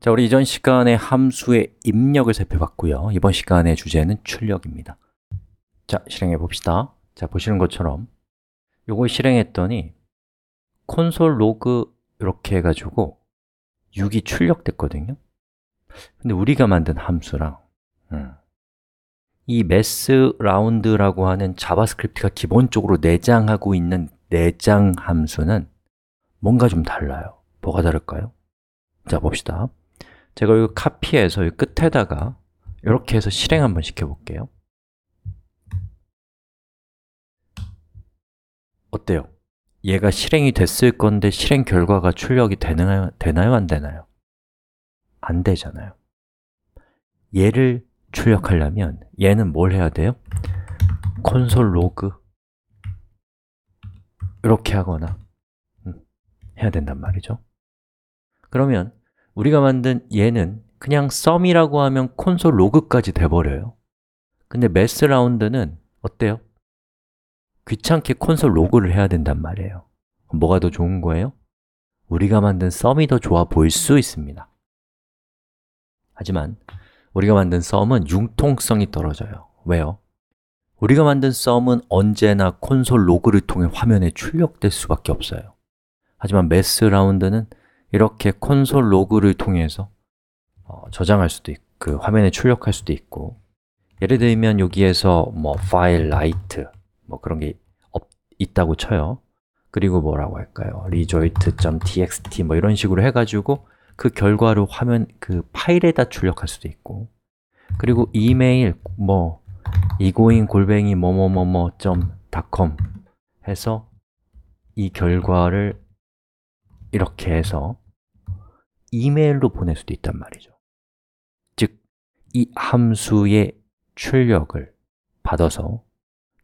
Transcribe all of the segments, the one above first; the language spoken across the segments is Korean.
자, 우리 이전 시간에 함수의 입력을 살펴봤고요. 이번 시간의 주제는 출력입니다. 자, 실행해 봅시다. 자, 보시는 것처럼 요걸 실행했더니 콘솔 로그 이렇게 해가지고 6이 출력됐거든요. 근데 우리가 만든 함수랑 음, 이 메스 라운드라고 하는 자바스크립트가 기본적으로 내장하고 있는 내장 함수는 뭔가 좀 달라요. 뭐가 다를까요? 자, 봅시다. 제가 이거 카피해서 이 끝에다가 이렇게 해서 실행 한번 시켜볼게요 어때요? 얘가 실행이 됐을 건데 실행 결과가 출력이 되나요? 되나요? 안 되나요? 안 되잖아요 얘를 출력하려면 얘는 뭘 해야 돼요? 콘솔 로그 이렇게 하거나 음, 해야 된단 말이죠 그러면 우리가 만든 얘는 그냥 sum이라고 하면 콘솔 로그까지 돼버려요 근데 매스 라운드는 어때요? 귀찮게 콘솔 로그를 해야 된단 말이에요 뭐가 더 좋은 거예요? 우리가 만든 썸이 더 좋아 보일 수 있습니다 하지만 우리가 만든 썸은 융통성이 떨어져요 왜요? 우리가 만든 썸은 언제나 콘솔 로그를 통해 화면에 출력될 수밖에 없어요 하지만 매스 라운드는 이렇게 콘솔 로그를 통해서 어, 저장할 수도 있고 그 화면에 출력할 수도 있고 예를 들면 여기에서 뭐 파일 라이트 뭐 그런 게 있다고 쳐요 그리고 뭐라고 할까요? result.txt 뭐 이런 식으로 해가지고 그 결과를 화면 그 파일에다 출력할 수도 있고 그리고 이메일 뭐이고잉 골뱅이 뭐뭐뭐뭐 .com 해서 이 결과를 이렇게 해서 이메일로 보낼 수도 있단 말이죠. 즉, 이 함수의 출력을 받아서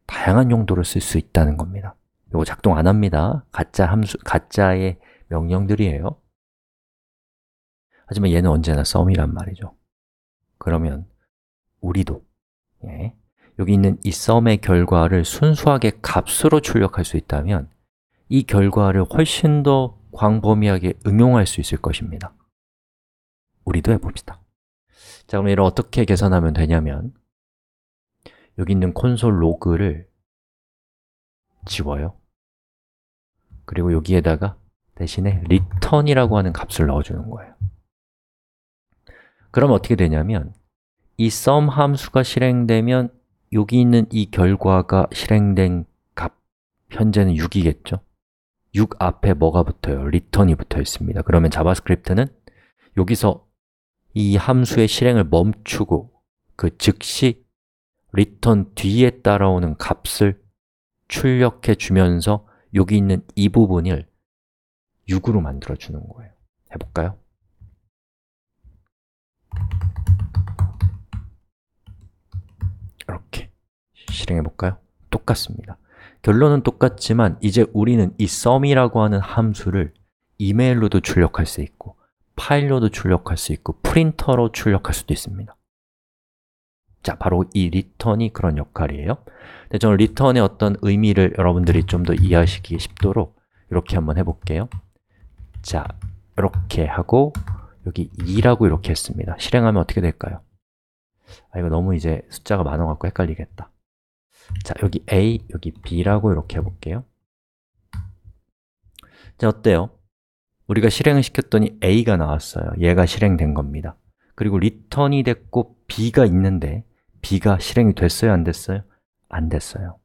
다양한 용도로 쓸 수 있다는 겁니다. 이거 작동 안 합니다. 가짜 함수, 가짜의 명령들이에요. 하지만 얘는 언제나 썸이란 말이죠. 그러면 우리도 예, 여기 있는 이 썸의 결과를 순수하게 값으로 출력할 수 있다면 이 결과를 훨씬 더 광범위하게 응용할 수 있을 것입니다 우리도 해봅시다 자, 그럼 이걸 어떻게 계산하면 되냐면 여기 있는 콘솔 로그를 지워요 그리고 여기에다가 대신에 return이라고 하는 값을 넣어주는 거예요 그럼 어떻게 되냐면 이 sum 함수가 실행되면 여기 있는 이 결과가 실행된 값 현재는 6이겠죠 6 앞에 뭐가 붙어요? return이 붙어 있습니다 그러면 자바스크립트는 여기서 이 함수의 실행을 멈추고 그 즉시 return 뒤에 따라오는 값을 출력해 주면서 여기 있는 이 부분을 6으로 만들어 주는 거예요 해볼까요? 이렇게 실행해 볼까요? 똑같습니다 결론은 똑같지만 이제 우리는 이 sum이라고 하는 함수를 이메일로도 출력할 수 있고 파일로도 출력할 수 있고 프린터로 출력할 수도 있습니다 자, 바로 이 return이 그런 역할이에요 근데 저는 return의 어떤 의미를 여러분들이 좀 더 이해하시기 쉽도록 이렇게 한번 해볼게요 자, 이렇게 하고 여기 2라고 이렇게 했습니다 실행하면 어떻게 될까요? 아, 이거 너무 이제 숫자가 많아갖고 헷갈리겠다 자, 여기 A, 여기 B라고 이렇게 해볼게요 자, 어때요? 우리가 실행을 시켰더니 A가 나왔어요 얘가 실행된 겁니다 그리고 r e t u r n 이 됐고 B가 있는데 B가 실행이 됐어요? 안 됐어요? 안 됐어요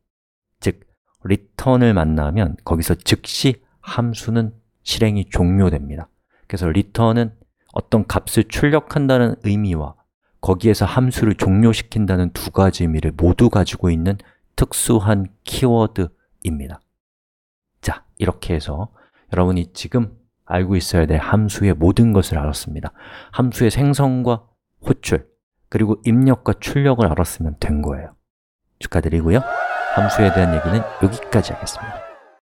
즉, r e t u r n 을 만나면 거기서 즉시 함수는 실행이 종료됩니다 그래서 r e t u r n 은 어떤 값을 출력한다는 의미와 거기에서 함수를 종료시킨다는 두 가지 의미를 모두 가지고 있는 특수한 키워드입니다. 자, 이렇게 해서 여러분이 지금 알고 있어야 될 함수의 모든 것을 알았습니다. 함수의 생성과 호출, 그리고 입력과 출력을 알았으면 된 거예요. 축하드리고요. 함수에 대한 얘기는 여기까지 하겠습니다.